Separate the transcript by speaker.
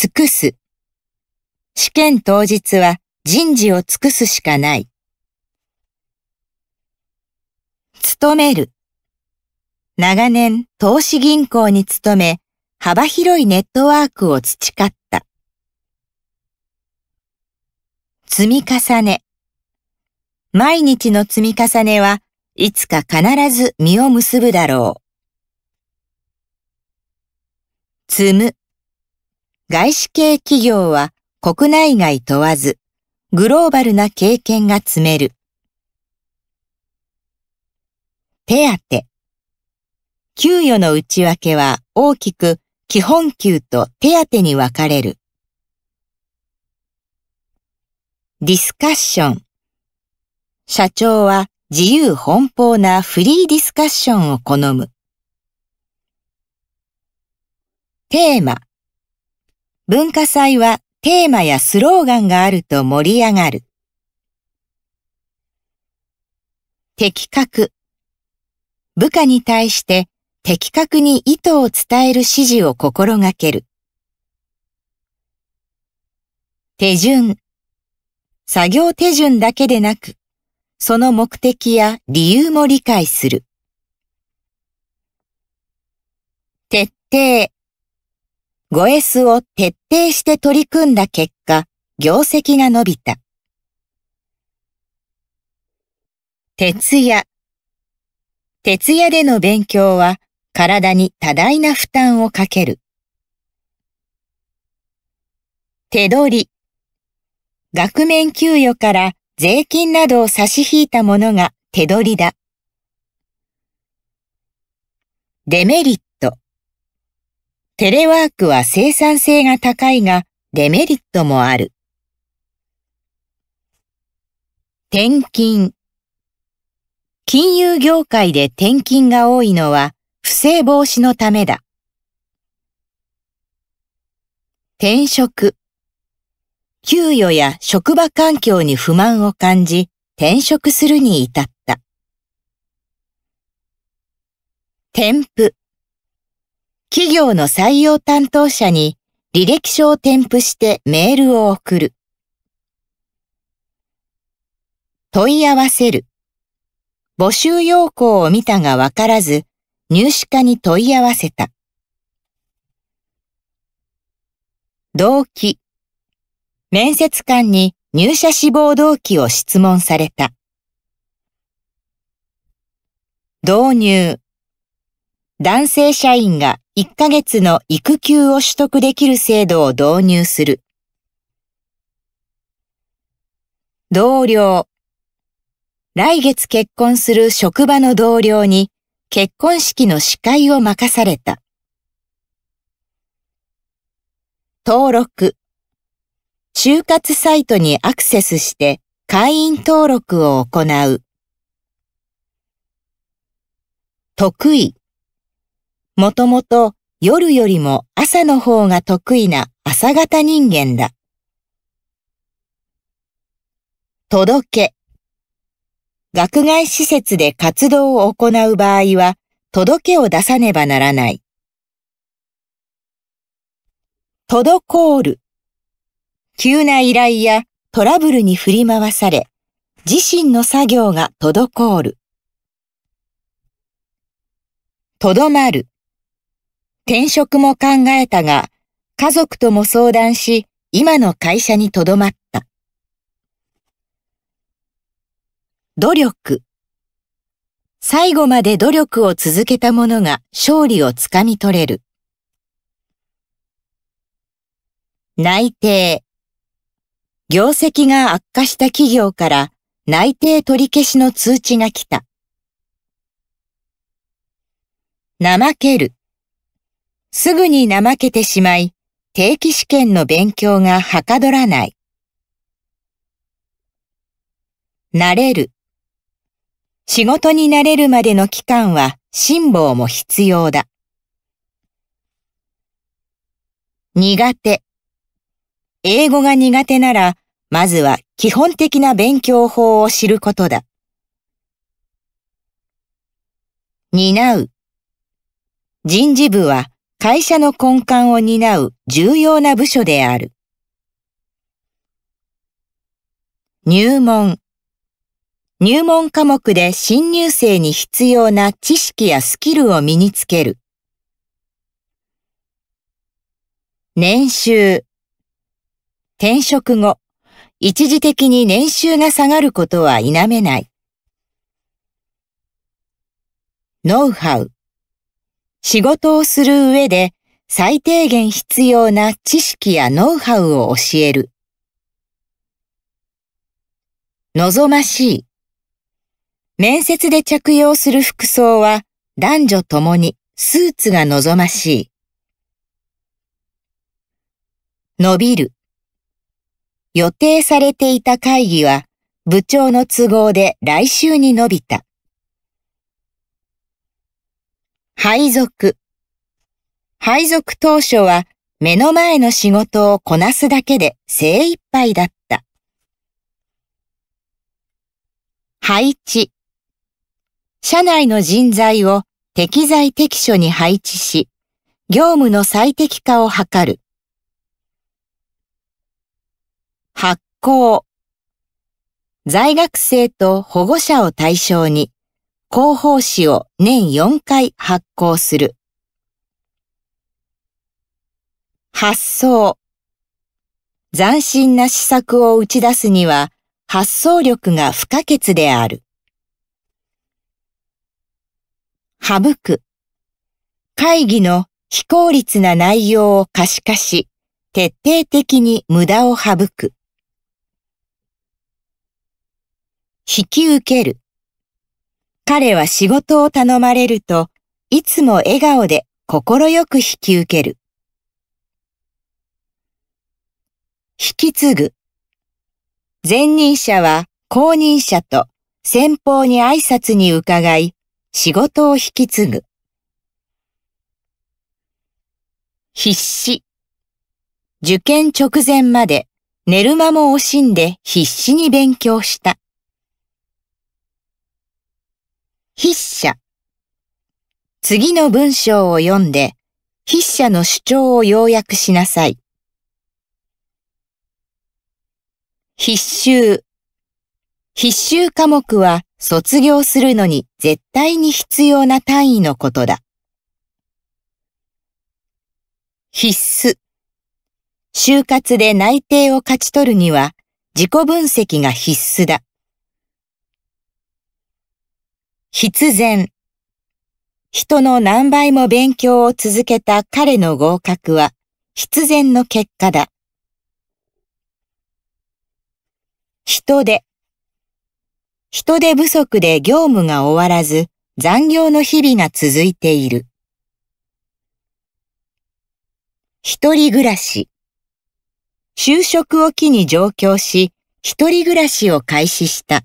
Speaker 1: 尽くす。試験当日は人事を尽くすしかない。勤める。長年投資銀行に勤め、幅広いネットワークを培った。積み重ね。毎日の積み重ねはいつか必ず実を結ぶだろう。積む。外資系企業は国内外問わず、グローバルな経験が積める。手当。給与の内訳は大きく基本給と手当に分かれる。ディスカッション。社長は自由奔放なフリーディスカッションを好む。テーマ。文化祭はテーマやスローガンがあると盛り上がる。的確。部下に対して的確に意図を伝える指示を心がける。手順。作業手順だけでなく、その目的や理由も理解する。徹底。ごエスを徹底して取り組んだ結果、業績が伸びた。徹夜。徹夜での勉強は体に多大な負担をかける。手取り。額面給与から税金などを差し引いたものが手取りだ。デメリット。テレワークは生産性が高いがデメリットもある。転勤。金融業界で転勤が多いのは不正防止のためだ。転職。給与や職場環境に不満を感じ転職するに至った。添付。企業の採用担当者に履歴書を添付してメールを送る。問い合わせる。募集要項を見たがわからず、入試課に問い合わせた。動機。面接官に入社志望動機を質問された。導入。男性社員が1ヶ月の育休を取得できる制度を導入する。同僚。来月結婚する職場の同僚に結婚式の司会を任された。登録。就活サイトにアクセスして会員登録を行う。得意。もともと夜よりも朝の方が得意な朝型人間だ。届け。学外施設で活動を行う場合は、届けを出さねばならない。滞る。急な依頼やトラブルに振り回され、自身の作業が滞る。とどまる。転職も考えたが、家族とも相談し、今の会社に留まった。努力。最後まで努力を続けた者が勝利をつかみ取れる。内定。業績が悪化した企業から内定取り消しの通知が来た。怠ける。すぐに怠けてしまい、定期試験の勉強がはかどらない。慣れる。仕事に慣れるまでの期間は辛抱も必要だ。苦手。英語が苦手なら、まずは基本的な勉強法を知ることだ。担う。人事部は会社の根幹を担う重要な部署である。入門。入門科目で新入生に必要な知識やスキルを身につける。年収。転職後、一時的に年収が下がることは否めない。ノウハウ。仕事をする上で最低限必要な知識やノウハウを教える。望ましい。面接で着用する服装は男女ともにスーツが望ましい。伸びる。予定されていた会議は部長の都合で来週に伸びた。配属。配属当初は目の前の仕事をこなすだけで精一杯だった。配置。社内の人材を適材適所に配置し、業務の最適化を図る。発行。在学生と保護者を対象に、広報誌を年4回発行する。発想。斬新な施策を打ち出すには発想力が不可欠である。省く。会議の非効率な内容を可視化し、徹底的に無駄を省く。引き受ける。彼は仕事を頼まれると、いつも笑顔で心よく引き受ける。引き継ぐ。前任者は後任者と先方に挨拶に伺い、仕事を引き継ぐ。必死。受験直前まで寝る間も惜しんで必死に勉強した。筆者。次の文章を読んで、筆者の主張を要約しなさい。必修。必修科目は卒業するのに絶対に必要な単位のことだ。必須。就活で内定を勝ち取るには自己分析が必須だ。必然。人の何倍も勉強を続けた彼の合格は必然の結果だ。人手。人手不足で業務が終わらず残業の日々が続いている。一人暮らし。就職を機に上京し、一人暮らしを開始した。